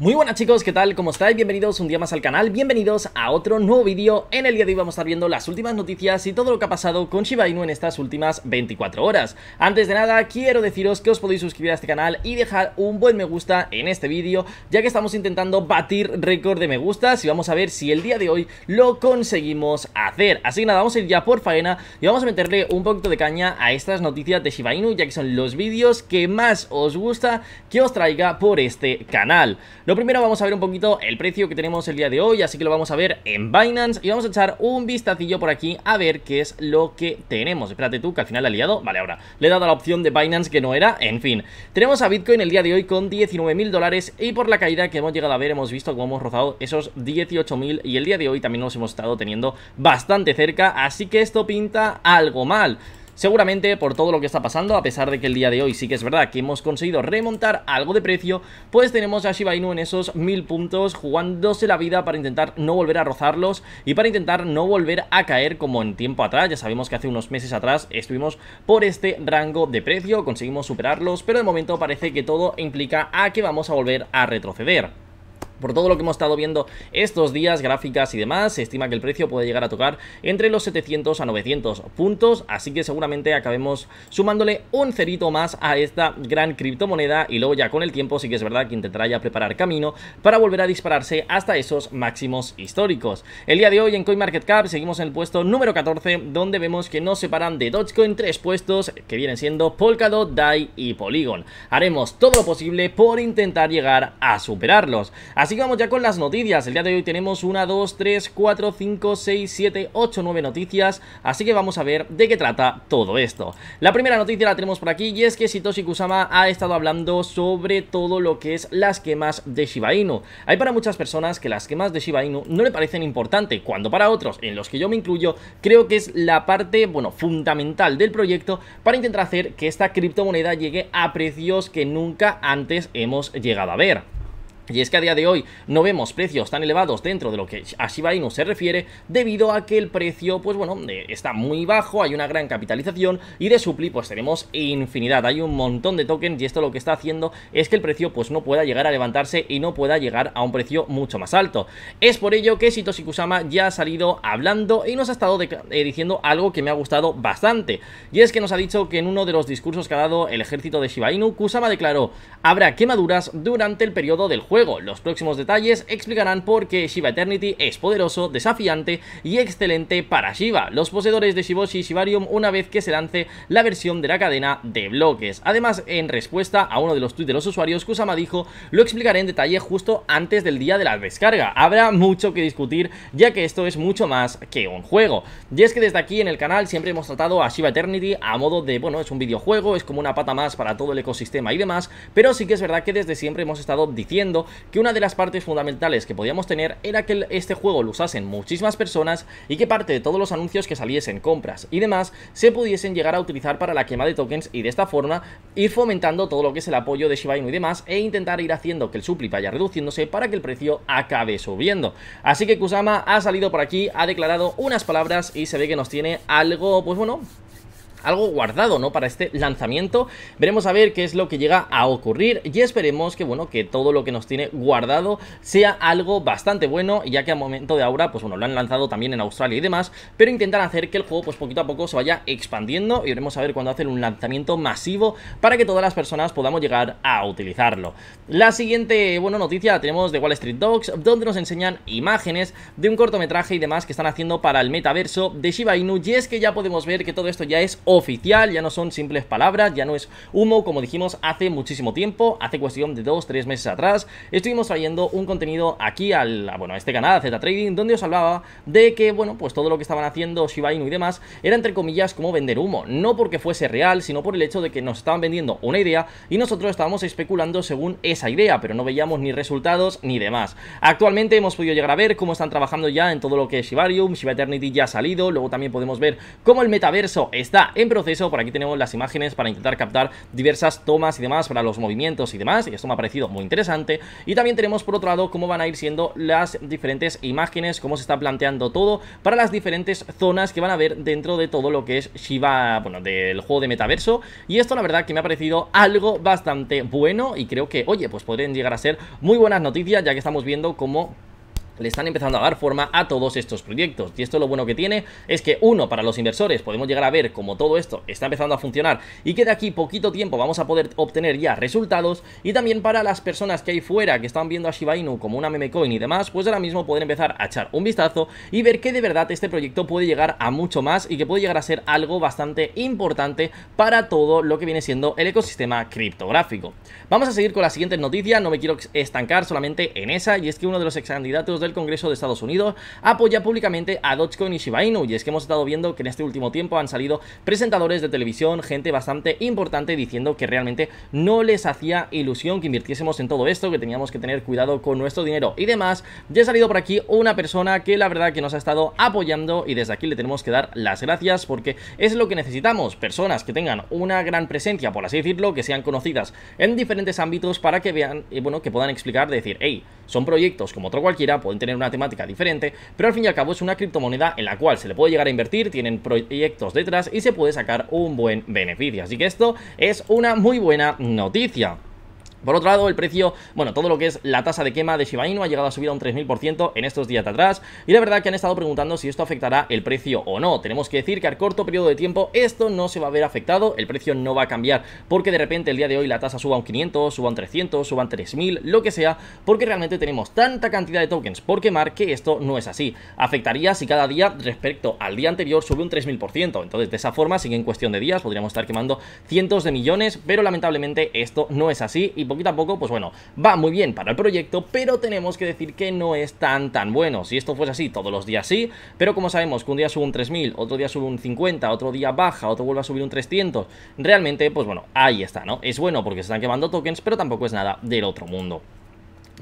Muy buenas chicos, ¿qué tal? ¿Cómo estáis? Bienvenidos un día más al canal, bienvenidos a otro nuevo vídeo En el día de hoy vamos a estar viendo las últimas noticias y todo lo que ha pasado con Shiba Inu en estas últimas 24 horas Antes de nada, quiero deciros que os podéis suscribir a este canal y dejar un buen me gusta en este vídeo Ya que estamos intentando batir récord de me gustas y vamos a ver si el día de hoy lo conseguimos hacer Así que nada, vamos a ir ya por faena y vamos a meterle un poquito de caña a estas noticias de Shiba Inu Ya que son los vídeos que más os gusta que os traiga por este canal lo primero vamos a ver un poquito el precio que tenemos el día de hoy, así que lo vamos a ver en Binance y vamos a echar un vistacillo por aquí a ver qué es lo que tenemos. Espérate tú, que al final ha liado. Vale, ahora le he dado la opción de Binance que no era. En fin, tenemos a Bitcoin el día de hoy con 19.000 dólares y por la caída que hemos llegado a ver hemos visto cómo hemos rozado esos 18.000 y el día de hoy también nos hemos estado teniendo bastante cerca, así que esto pinta algo mal. Seguramente por todo lo que está pasando, a pesar de que el día de hoy sí que es verdad que hemos conseguido remontar algo de precio, pues tenemos a Shiba Inu en esos mil puntos jugándose la vida para intentar no volver a rozarlos y para intentar no volver a caer como en tiempo atrás. Ya sabemos que hace unos meses atrás estuvimos por este rango de precio, conseguimos superarlos, pero de momento parece que todo implica a que vamos a volver a retroceder. Por todo lo que hemos estado viendo estos días, gráficas y demás, se estima que el precio puede llegar a tocar entre los 700 a 900 puntos, así que seguramente acabemos sumándole un cerito más a esta gran criptomoneda y luego ya con el tiempo sí que es verdad que intentará ya preparar camino para volver a dispararse hasta esos máximos históricos. El día de hoy en CoinMarketCap seguimos en el puesto número 14, donde vemos que nos separan de Dogecoin tres puestos que vienen siendo Polkadot, DAI y Polygon. Haremos todo lo posible por intentar llegar a superarlos. Así Así vamos ya con las noticias. El día de hoy tenemos 1, 2, 3, 4, 5, 6, 7, 8, 9 noticias. Así que vamos a ver de qué trata todo esto. La primera noticia la tenemos por aquí y es que Satoshi Kusama ha estado hablando sobre todo lo que es las quemas de Shiba Inu. Hay para muchas personas que las quemas de Shiba Inu no le parecen importantes, cuando para otros, en los que yo me incluyo, creo que es la parte, bueno, fundamental del proyecto para intentar hacer que esta criptomoneda llegue a precios que nunca antes hemos llegado a ver. Y es que a día de hoy no vemos precios tan elevados dentro de lo que a Shiba Inu se refiere debido a que el precio, pues bueno, eh, está muy bajo, hay una gran capitalización y de supli pues tenemos infinidad, hay un montón de tokens y esto lo que está haciendo es que el precio pues no pueda llegar a levantarse y no pueda llegar a un precio mucho más alto. Es por ello que Sitoshi Kusama ya ha salido hablando y nos ha estado eh, diciendo algo que me ha gustado bastante y es que nos ha dicho que en uno de los discursos que ha dado el ejército de Shiba Inu, Kusama declaró habrá quemaduras durante el periodo del juego Luego, Los próximos detalles explicarán por qué Shiva Eternity es poderoso, desafiante y excelente para Shiva, los poseedores de Shiboshi y Shibarium una vez que se lance la versión de la cadena de bloques. Además, en respuesta a uno de los tweets de los usuarios, Kusama dijo, lo explicaré en detalle justo antes del día de la descarga. Habrá mucho que discutir ya que esto es mucho más que un juego. Y es que desde aquí en el canal siempre hemos tratado a Shiva Eternity a modo de, bueno, es un videojuego, es como una pata más para todo el ecosistema y demás, pero sí que es verdad que desde siempre hemos estado diciendo que una de las partes fundamentales que podíamos tener era que este juego lo usasen muchísimas personas y que parte de todos los anuncios que saliesen, compras y demás, se pudiesen llegar a utilizar para la quema de tokens y de esta forma ir fomentando todo lo que es el apoyo de Shiba Inu y demás e intentar ir haciendo que el supli vaya reduciéndose para que el precio acabe subiendo. Así que Kusama ha salido por aquí, ha declarado unas palabras y se ve que nos tiene algo, pues bueno, algo guardado, ¿no? Para este lanzamiento. Veremos a ver qué es lo que llega a ocurrir y esperemos que, bueno, que todo lo que nos tiene guardado sea algo bastante bueno, ya que a momento de ahora, pues bueno, lo han lanzado también en Australia y demás, pero intentan hacer que el juego, pues poquito a poco se vaya expandiendo y veremos a ver cuando hacen un lanzamiento masivo para que todas las personas podamos llegar a utilizarlo. La siguiente, bueno, noticia tenemos de Wall Street Dogs, donde nos enseñan imágenes de un cortometraje y demás que están haciendo para el metaverso de Shiba Inu y es que ya podemos ver que todo esto ya es oficial, ya no son simples palabras, ya no es humo, como dijimos hace muchísimo tiempo, hace cuestión de 2-3 meses atrás, estuvimos trayendo un contenido aquí al, bueno, a este canal, Z Trading, donde os hablaba de que, bueno, pues todo lo que estaban haciendo Shiba Inu y demás era entre comillas como vender humo, no porque fuese real, sino por el hecho de que nos estaban vendiendo una idea y nosotros estábamos especulando según esa idea, pero no veíamos ni resultados ni demás. Actualmente hemos podido llegar a ver cómo están trabajando ya en todo lo que es Shibarium, Shiba Eternity ya ha salido, luego también podemos ver cómo el metaverso está en proceso. Por aquí tenemos las imágenes para intentar captar diversas tomas y demás para los movimientos y demás. Y esto me ha parecido muy interesante. Y también tenemos por otro lado cómo van a ir siendo las diferentes imágenes, cómo se está planteando todo para las diferentes zonas que van a ver dentro de todo lo que es Shiva, bueno, del juego de metaverso. Y esto la verdad que me ha parecido algo bastante bueno y creo que, oye, pues podrían llegar a ser muy buenas noticias ya que estamos viendo cómo le están empezando a dar forma a todos estos proyectos. Y esto lo bueno que tiene es que, uno, para los inversores podemos llegar a ver cómo todo esto está empezando a funcionar y que de aquí poquito tiempo vamos a poder obtener ya resultados y también para las personas que hay fuera que están viendo a Shiba Inu como una meme coin y demás, pues ahora mismo poder empezar a echar un vistazo y ver que de verdad este proyecto puede llegar a mucho más y que puede llegar a ser algo bastante importante para todo lo que viene siendo el ecosistema criptográfico. Vamos a seguir con la siguiente noticia, no me quiero estancar solamente en esa y es que uno de los ex candidatos del el Congreso de Estados Unidos apoya públicamente a Dogecoin y Shiba Inu. Y es que hemos estado viendo que en este último tiempo han salido presentadores de televisión, gente bastante importante diciendo que realmente no les hacía ilusión que invirtiésemos en todo esto, que teníamos que tener cuidado con nuestro dinero y demás. Ya ha salido por aquí una persona que la verdad que nos ha estado apoyando y desde aquí le tenemos que dar las gracias porque es lo que necesitamos, personas que tengan una gran presencia, por así decirlo, que sean conocidas en diferentes ámbitos para que vean, y eh, bueno, que puedan explicar, decir, hey, son proyectos como otro cualquiera, pueden tener una temática diferente, pero al fin y al cabo es una criptomoneda en la cual se le puede llegar a invertir, tienen proyectos detrás y se puede sacar un buen beneficio. Así que esto es una muy buena noticia. Por otro lado, el precio, bueno, todo lo que es la tasa de quema de Shiba Inu ha llegado a subir a un 3000% en estos días atrás y la verdad que han estado preguntando si esto afectará el precio o no. Tenemos que decir que al corto periodo de tiempo esto no se va a ver afectado, el precio no va a cambiar porque de repente el día de hoy la tasa suba un 500, suba un 300, suba a un 3000, lo que sea, porque realmente tenemos tanta cantidad de tokens por quemar que esto no es así. Afectaría si cada día respecto al día anterior sube un 3000%, entonces de esa forma, sin en cuestión de días, podríamos estar quemando cientos de millones, pero lamentablemente esto no es así y poquito a poco, pues bueno, va muy bien para el proyecto, pero tenemos que decir que no es tan tan bueno. Si esto fuese así, todos los días sí, pero como sabemos que un día sube un 3000, otro día sube un 50, otro día baja, otro vuelve a subir un 300, realmente, pues bueno, ahí está, ¿no? Es bueno porque se están quemando tokens, pero tampoco es nada del otro mundo.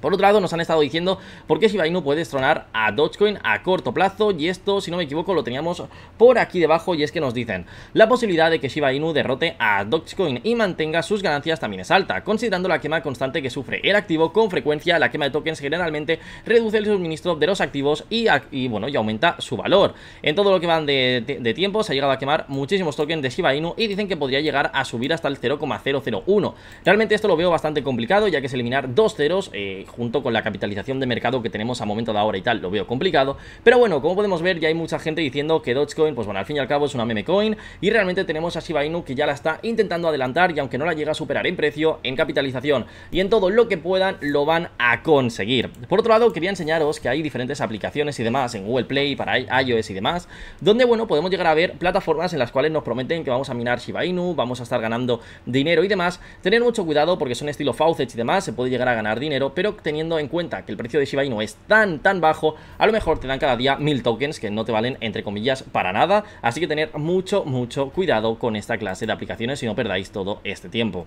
Por otro lado, nos han estado diciendo por qué Shiba Inu puede estronar a Dogecoin a corto plazo y esto, si no me equivoco, lo teníamos por aquí debajo y es que nos dicen la posibilidad de que Shiba Inu derrote a Dogecoin y mantenga sus ganancias también es alta, considerando la quema constante que sufre el activo con frecuencia, la quema de tokens generalmente reduce el suministro de los activos y, bueno, y aumenta su valor. En todo lo que van de, tiempo se ha llegado a quemar muchísimos tokens de Shiba Inu y dicen que podría llegar a subir hasta el 0,001. Realmente esto lo veo bastante complicado ya que es eliminar dos ceros... Eh, junto con la capitalización de mercado que tenemos a momento de ahora y tal, lo veo complicado. Pero bueno, como podemos ver, ya hay mucha gente diciendo que Dogecoin, pues bueno, al fin y al cabo es una meme coin y realmente tenemos a Shiba Inu que ya la está intentando adelantar y aunque no la llega a superar en precio, en capitalización y en todo lo que puedan, lo van a conseguir. Por otro lado, quería enseñaros que hay diferentes aplicaciones y demás en Google Play para iOS y demás, donde bueno, podemos llegar a ver plataformas en las cuales nos prometen que vamos a minar Shiba Inu, vamos a estar ganando dinero y demás. Tener mucho cuidado porque son estilo Faucet y demás, se puede llegar a ganar dinero, pero teniendo en cuenta que el precio de Shiba Inu es tan, tan bajo, a lo mejor te dan cada día 1000 tokens que no te valen, entre comillas, para nada. Así que tener mucho, mucho cuidado con esta clase de aplicaciones si no perdáis todo este tiempo.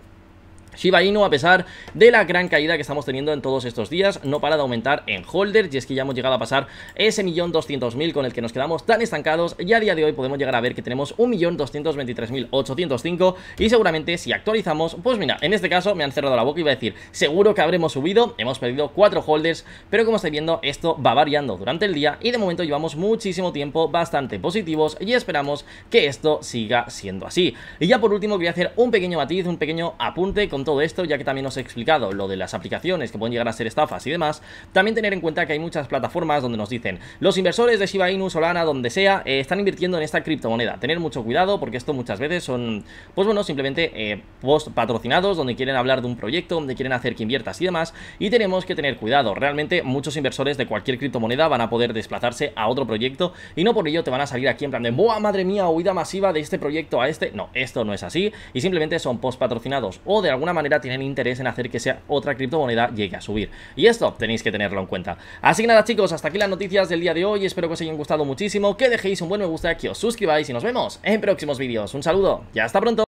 Shiba Inu, a pesar de la gran caída que estamos teniendo en todos estos días, no para de aumentar en holders y es que ya hemos llegado a pasar ese millón doscientos mil con el que nos quedamos tan estancados y a día de hoy podemos llegar a ver que tenemos un millón doscientos veintitrés mil ochocientos cinco y seguramente si actualizamos, pues mira, en este caso me han cerrado la boca y voy a decir, seguro que habremos subido, hemos perdido cuatro holders, pero como estáis viendo esto va variando durante el día y de momento llevamos muchísimo tiempo bastante positivos y esperamos que esto siga siendo así. Y ya por último voy a hacer un pequeño matiz, un pequeño apunte con todo esto, ya que también os he explicado lo de las aplicaciones que pueden llegar a ser estafas y demás, también tener en cuenta que hay muchas plataformas donde nos dicen los inversores de Shiba Inu, Solana, donde sea, eh, están invirtiendo en esta criptomoneda. Tener mucho cuidado porque esto muchas veces son, pues bueno, simplemente eh, post patrocinados donde quieren hablar de un proyecto, donde quieren hacer que inviertas y demás, y tenemos que tener cuidado. Realmente muchos inversores de cualquier criptomoneda van a poder desplazarse a otro proyecto y no por ello te van a salir aquí en plan de ¡Buah, madre mía! Huida masiva de este proyecto a este. No, esto no es así y simplemente son post patrocinados o de alguna manera tienen interés en hacer que sea otra criptomoneda llegue a subir. Y esto tenéis que tenerlo en cuenta. Así que nada chicos, hasta aquí las noticias del día de hoy. Espero que os hayan gustado muchísimo, que dejéis un buen me gusta, que os suscribáis y nos vemos en próximos vídeos. Un saludo ya hasta pronto.